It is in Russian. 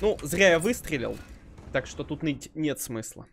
Ну, зря я выстрелил. Так что тут ныть нет смысла.